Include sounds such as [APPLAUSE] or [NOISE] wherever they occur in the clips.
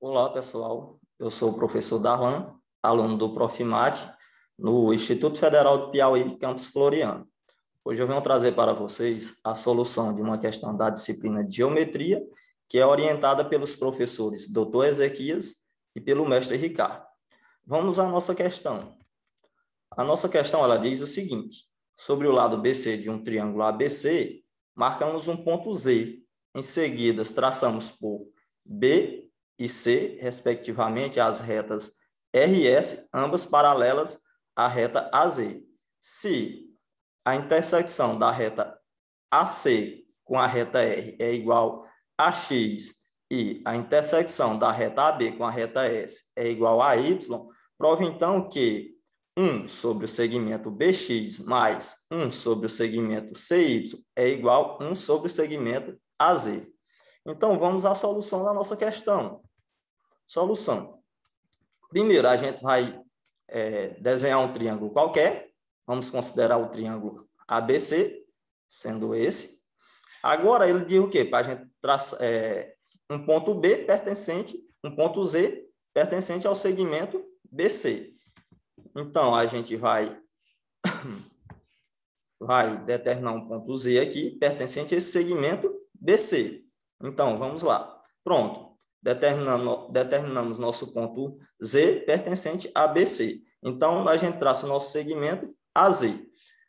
Olá, pessoal. Eu sou o professor Darlan, aluno do Profimat, no Instituto Federal de Piauí de Campos Floriano. Hoje eu venho trazer para vocês a solução de uma questão da disciplina de Geometria, que é orientada pelos professores Dr. Ezequias e pelo mestre Ricardo. Vamos à nossa questão. A nossa questão ela diz o seguinte: sobre o lado BC de um triângulo ABC, marcamos um ponto Z. Em seguida, traçamos por B e C, respectivamente, as retas RS, ambas paralelas à reta AZ. Se a intersecção da reta AC com a reta R é igual a X e a intersecção da reta AB com a reta S é igual a Y, prova então que 1 sobre o segmento BX mais 1 sobre o segmento CY é igual a 1 sobre o segmento AZ. Então, vamos à solução da nossa questão solução. Primeiro, a gente vai é, desenhar um triângulo qualquer. Vamos considerar o triângulo ABC, sendo esse. Agora, ele diz o quê? Para a gente traçar é, um ponto B pertencente, um ponto Z pertencente ao segmento BC. Então, a gente vai, [COUGHS] vai determinar um ponto Z aqui pertencente a esse segmento BC. Então, vamos lá. Pronto determinamos nosso ponto Z pertencente a BC. Então, a gente traça o nosso segmento AZ.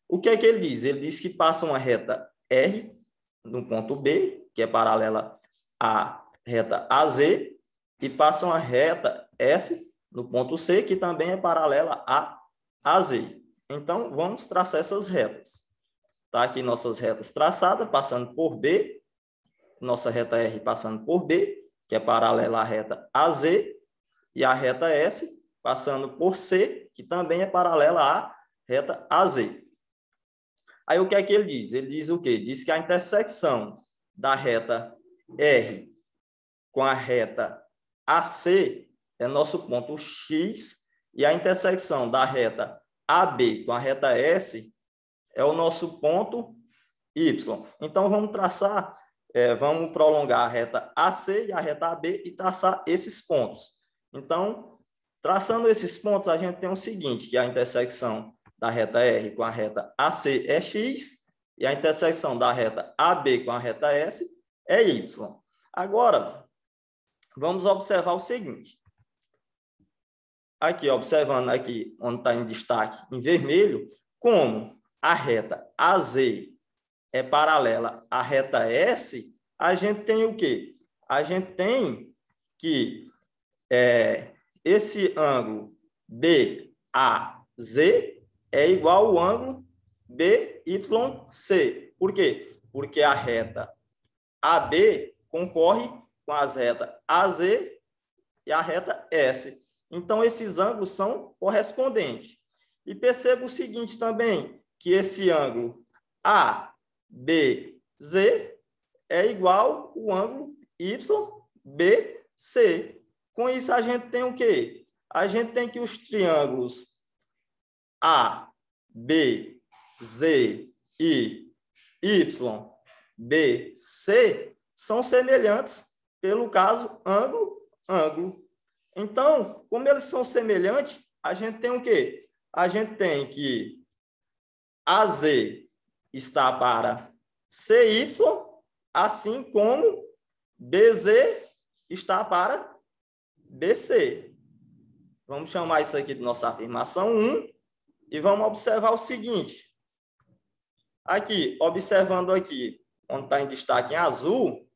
O que é que ele diz? Ele diz que passa uma reta R no ponto B, que é paralela à reta AZ, e passa uma reta S no ponto C, que também é paralela a AZ. Então, vamos traçar essas retas. Está aqui nossas retas traçadas, passando por B, nossa reta R passando por B, que é paralela à reta AZ, e a reta S, passando por C, que também é paralela à reta AZ. Aí o que é que ele diz? Ele diz o quê? Diz que a intersecção da reta R com a reta AC é nosso ponto X e a intersecção da reta AB com a reta S é o nosso ponto Y. Então, vamos traçar é, vamos prolongar a reta AC e a reta AB e traçar esses pontos. Então, traçando esses pontos, a gente tem o seguinte, que é a intersecção da reta R com a reta AC é X e a intersecção da reta AB com a reta S é Y. Agora, vamos observar o seguinte. Aqui, observando aqui onde está em destaque em vermelho, como a reta AZ é paralela à reta S, a gente tem o quê? A gente tem que é, esse ângulo BAZ é igual ao ângulo BYC. Por quê? Porque a reta AB concorre com as retas AZ e a reta S. Então, esses ângulos são correspondentes. E perceba o seguinte também, que esse ângulo A BZ é igual o ângulo YBC. Com isso, a gente tem o quê? A gente tem que os triângulos A, B, Z e yBC são semelhantes pelo caso ângulo, ângulo. Então, como eles são semelhantes, a gente tem o quê? A gente tem que AZ está para CY, assim como BZ está para BC. Vamos chamar isso aqui de nossa afirmação 1 e vamos observar o seguinte. Aqui, observando aqui, onde está em destaque em azul,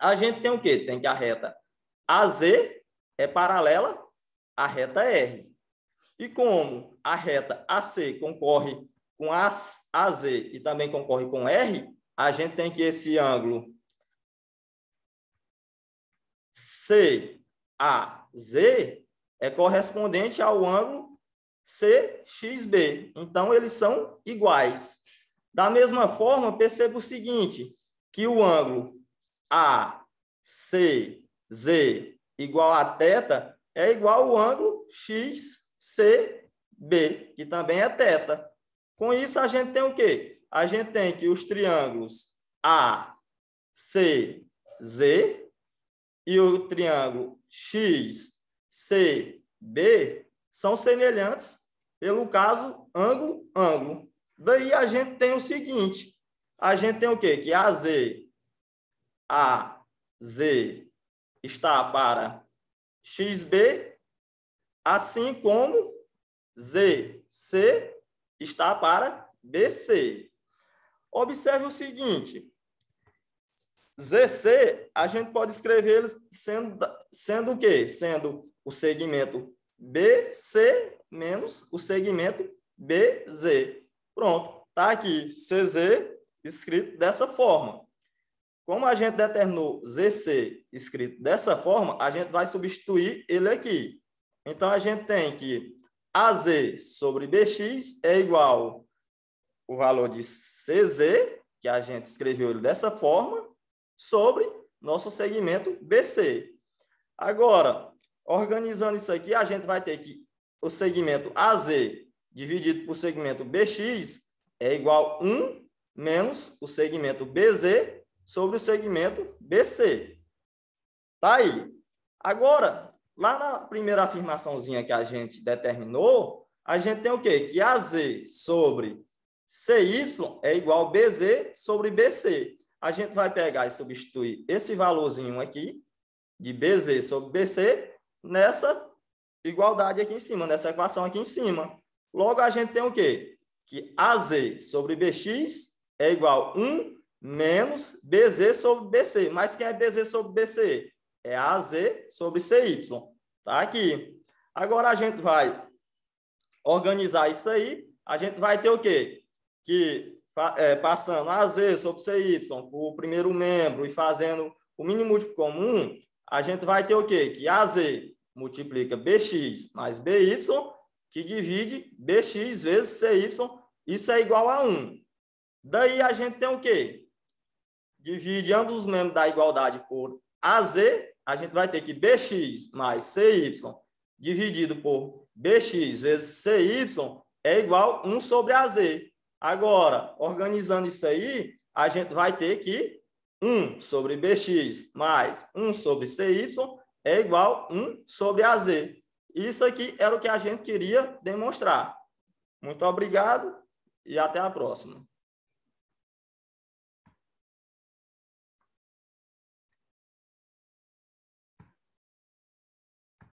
a gente tem o quê? Tem que a reta AZ é paralela à reta R. E como a reta AC concorre com AZ e também concorre com R, a gente tem que esse ângulo CAZ é correspondente ao ângulo CXB. Então, eles são iguais. Da mesma forma, perceba o seguinte, que o ângulo ACZ igual a θ é igual ao ângulo XCB, que também é θ. Com isso, a gente tem o quê? A gente tem que os triângulos A, C, Z e o triângulo X, C, B são semelhantes pelo caso ângulo, ângulo. Daí a gente tem o seguinte, a gente tem o quê? Que a Z, está para XB, assim como Z, C está para BC. Observe o seguinte: ZC, a gente pode escrever ele sendo, sendo o quê? Sendo o segmento BC menos o segmento BZ. Pronto, está aqui CZ escrito dessa forma. Como a gente determinou ZC escrito dessa forma, a gente vai substituir ele aqui. Então, a gente tem que AZ sobre BX é igual o valor de CZ, que a gente escreveu ele dessa forma, sobre nosso segmento BC. Agora, organizando isso aqui, a gente vai ter que o segmento AZ dividido por segmento BX é igual a 1 menos o segmento BZ sobre o segmento BC. Tá aí. Agora, Lá na primeira afirmaçãozinha que a gente determinou, a gente tem o quê? Que AZ sobre CY é igual a BZ sobre BC. A gente vai pegar e substituir esse valorzinho aqui, de BZ sobre BC, nessa igualdade aqui em cima, nessa equação aqui em cima. Logo, a gente tem o quê? Que AZ sobre BX é igual a 1 menos BZ sobre BC. Mas quem é BZ sobre BC? É AZ sobre CY. Tá aqui. Agora a gente vai organizar isso aí. A gente vai ter o quê? Que é, passando AZ sobre CY o primeiro membro e fazendo o mínimo múltiplo comum, a gente vai ter o quê? Que AZ multiplica BX mais BY, que divide BX vezes CY, isso é igual a 1. Daí a gente tem o quê? Divide ambos os membros da igualdade por AZ a gente vai ter que bx mais cy dividido por bx vezes cy é igual 1 sobre az. Agora, organizando isso aí, a gente vai ter que 1 sobre bx mais 1 sobre cy é igual 1 sobre az. Isso aqui era o que a gente queria demonstrar. Muito obrigado e até a próxima.